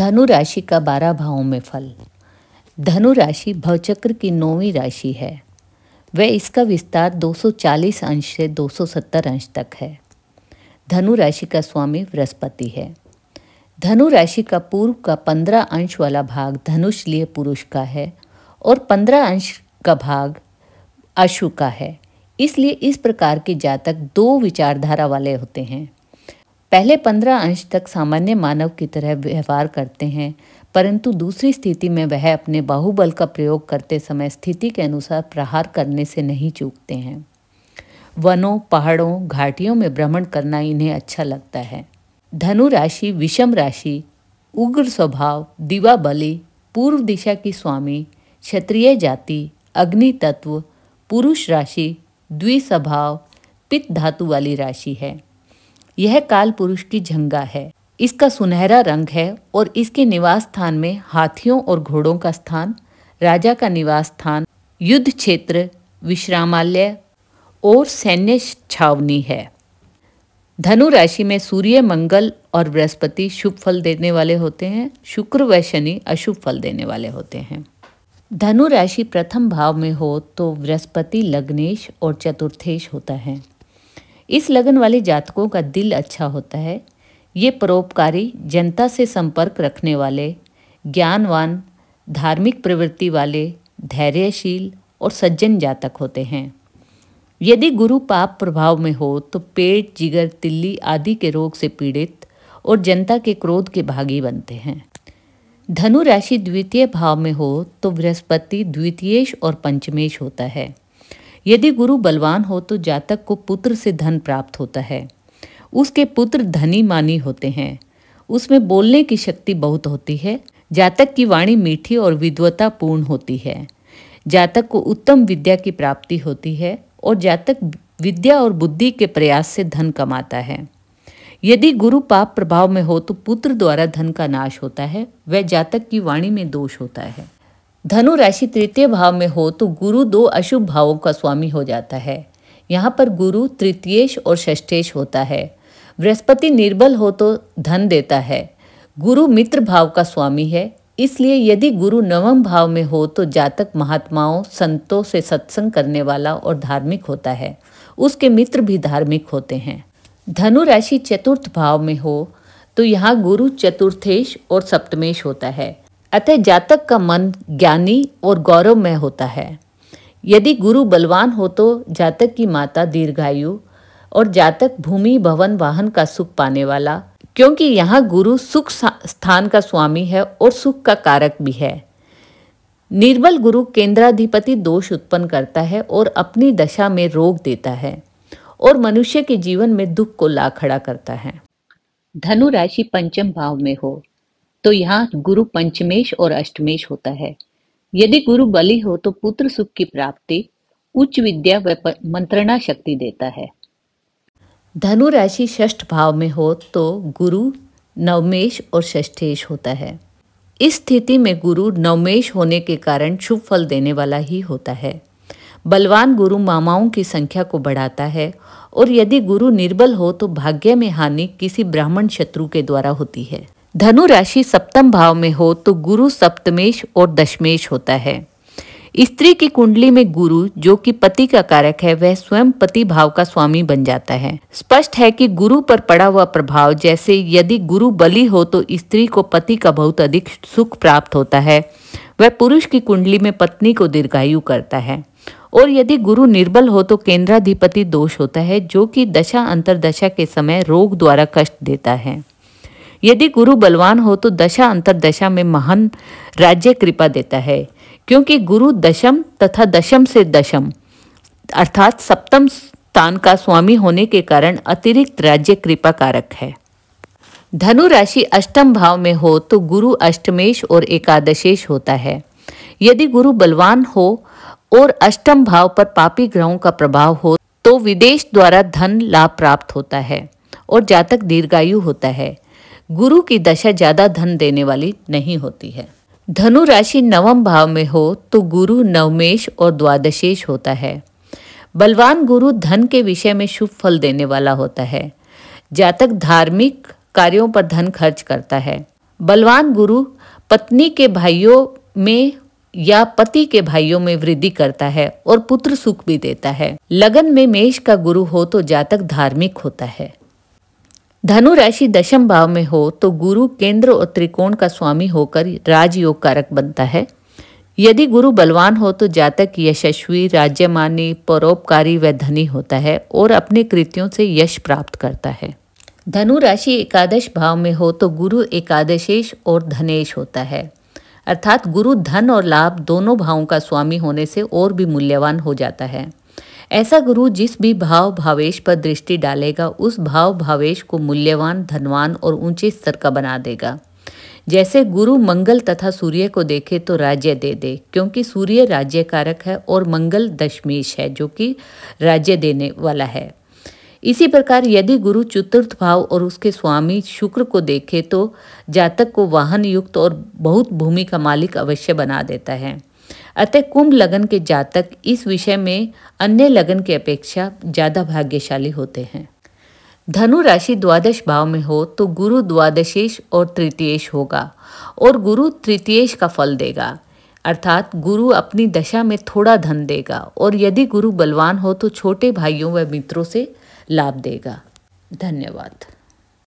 धनु राशि का बारह भावों में फल धनु राशि भवचक्र की नौवीं राशि है वह इसका विस्तार 240 अंश से 270 अंश तक है धनु राशि का स्वामी बृहस्पति है धनु राशि का पूर्व का पंद्रह अंश वाला भाग धनुष लिए पुरुष का है और पंद्रह अंश का भाग अशु का है इसलिए इस प्रकार के जातक दो विचारधारा वाले होते हैं पहले पंद्रह अंश तक सामान्य मानव की तरह व्यवहार करते हैं परंतु दूसरी स्थिति में वह अपने बाहुबल का प्रयोग करते समय स्थिति के अनुसार प्रहार करने से नहीं चूकते हैं वनों पहाड़ों घाटियों में भ्रमण करना इन्हें अच्छा लगता है धनु राशि विषम राशि उग्र स्वभाव दिवा बलि पूर्व दिशा की स्वामी क्षत्रिय जाति अग्नि तत्व पुरुष राशि द्विस्वभाव पित्त धातु वाली राशि है यह काल पुरुष की झंगा है इसका सुनहरा रंग है और इसके निवास स्थान में हाथियों और घोड़ों का स्थान राजा का निवास स्थान युद्ध क्षेत्र विश्रामालय और सैन्य छावनी है धनु राशि में सूर्य मंगल और बृहस्पति शुभ फल देने वाले होते हैं शुक्र व शनि अशुभ फल देने वाले होते हैं धनु राशि प्रथम भाव में हो तो बृहस्पति लग्नेश और चतुर्थेश होता है इस लगन वाले जातकों का दिल अच्छा होता है ये परोपकारी जनता से संपर्क रखने वाले ज्ञानवान धार्मिक प्रवृत्ति वाले धैर्यशील और सज्जन जातक होते हैं यदि गुरु पाप प्रभाव में हो तो पेट जिगर तिल्ली आदि के रोग से पीड़ित और जनता के क्रोध के भागी बनते हैं धनु राशि द्वितीय भाव में हो तो बृहस्पति द्वितीयेश और पंचमेश होता है यदि गुरु बलवान हो तो जातक को पुत्र से धन प्राप्त होता है उसके पुत्र धनी मानी होते हैं उसमें बोलने की शक्ति बहुत होती है जातक की वाणी मीठी और विद्वता पूर्ण होती है जातक को उत्तम विद्या की प्राप्ति होती है और जातक विद्या और बुद्धि के प्रयास से धन कमाता है यदि गुरु पाप प्रभाव में हो तो पुत्र द्वारा धन का नाश होता है वह जातक की वाणी में दोष होता है धनु राशि तृतीय भाव में हो तो गुरु दो अशुभ भावों का स्वामी हो जाता है यहाँ पर गुरु तृतीयेश और षष्ठेश होता है बृहस्पति निर्बल हो तो धन देता है गुरु मित्र भाव का स्वामी है इसलिए यदि गुरु नवम भाव में हो तो जातक महात्माओं संतों से सत्संग करने वाला और धार्मिक होता है उसके मित्र भी धार्मिक होते हैं धनु राशि चतुर्थ भाव में हो तो यहाँ गुरु चतुर्थेश और सप्तमेश होता है अतः जातक का मन ज्ञानी और गौरवमय होता है यदि गुरु बलवान हो तो जातक की माता दीर्घायु और जातक भूमि भवन वाहन का सुख पाने वाला क्योंकि यहाँ गुरु सुख स्थान का स्वामी है और सुख का कारक भी है निर्बल गुरु केंद्राधिपति दोष उत्पन्न करता है और अपनी दशा में रोग देता है और मनुष्य के जीवन में दुख को ला खड़ा करता है धनु राशि पंचम भाव में हो तो यहाँ गुरु पंचमेश और अष्टमेश होता है यदि गुरु बलि हो तो पुत्र सुख की प्राप्ति उच्च विद्या व मंत्रणा शक्ति देता है धनु राशि षष्ठ भाव में हो तो गुरु नवमेश और षष्ठेश होता है इस स्थिति में गुरु नवमेश होने के कारण शुभ फल देने वाला ही होता है बलवान गुरु मामाओं की संख्या को बढ़ाता है और यदि गुरु निर्बल हो तो भाग्य में हानि किसी ब्राह्मण शत्रु के द्वारा होती है धनु राशि सप्तम भाव में हो तो गुरु सप्तमेश और दशमेश होता है स्त्री की कुंडली में गुरु जो कि पति का कारक है वह स्वयं पति भाव का स्वामी बन जाता है स्पष्ट है कि गुरु पर पड़ा हुआ प्रभाव जैसे यदि गुरु बलि हो तो स्त्री को पति का बहुत अधिक सुख प्राप्त होता है वह पुरुष की कुंडली में पत्नी को दीर्घायु करता है और यदि गुरु निर्बल हो तो केंद्राधिपति दोष होता है जो कि दशा अंतरदशा के समय रोग द्वारा कष्ट देता है यदि गुरु बलवान हो तो दशा अंतर दशा में महान राज्य कृपा देता है क्योंकि गुरु दशम तथा दशम से दशम अर्थात सप्तम स्थान का स्वामी होने के कारण अतिरिक्त राज्य कृपा कारक है धनु राशि अष्टम भाव में हो तो गुरु अष्टमेश और एकादशेश होता है यदि गुरु बलवान हो और अष्टम भाव पर पापी ग्रहों का प्रभाव हो तो विदेश द्वारा धन लाभ प्राप्त होता है और जातक दीर्घायु होता है गुरु की दशा ज्यादा धन देने वाली नहीं होती है धनु राशि नवम भाव में हो तो गुरु नवमेश और द्वादशेश होता है बलवान गुरु धन के विषय में शुभ फल देने वाला होता है जातक धार्मिक कार्यों पर धन खर्च करता है बलवान गुरु पत्नी के भाइयों में या पति के भाइयों में वृद्धि करता है और पुत्र सुख भी देता है लगन में मेष का गुरु हो तो जातक धार्मिक होता है धनु राशि दशम भाव में हो तो गुरु केंद्र और त्रिकोण का स्वामी होकर राजयोग कारक बनता है यदि गुरु बलवान हो तो जातक यशस्वी राज्यमानी परोपकारी व धनी होता है और अपने कृत्यों से यश प्राप्त करता है धनु राशि एकादश भाव में हो तो गुरु एकादशेश और धनेश होता है अर्थात गुरु धन और लाभ दोनों भावों का स्वामी होने से और भी मूल्यवान हो जाता है ऐसा गुरु जिस भी भाव भावेश पर दृष्टि डालेगा उस भाव भावेश को मूल्यवान धनवान और ऊंचे स्तर का बना देगा जैसे गुरु मंगल तथा सूर्य को देखे तो राज्य दे दे क्योंकि सूर्य राज्य कारक है और मंगल दशमेश है जो कि राज्य देने वाला है इसी प्रकार यदि गुरु चतुर्थ भाव और उसके स्वामी शुक्र को देखे तो जातक को वाहन युक्त और बहुत भूमि का मालिक अवश्य बना देता है अतः कुंभ लगन के जातक इस विषय में अन्य लगन की अपेक्षा ज़्यादा भाग्यशाली होते हैं धनु राशि द्वादश भाव में हो तो गुरु द्वादशेश और तृतीयेश होगा और गुरु तृतीयेश का फल देगा अर्थात गुरु अपनी दशा में थोड़ा धन देगा और यदि गुरु बलवान हो तो छोटे भाइयों व मित्रों से लाभ देगा धन्यवाद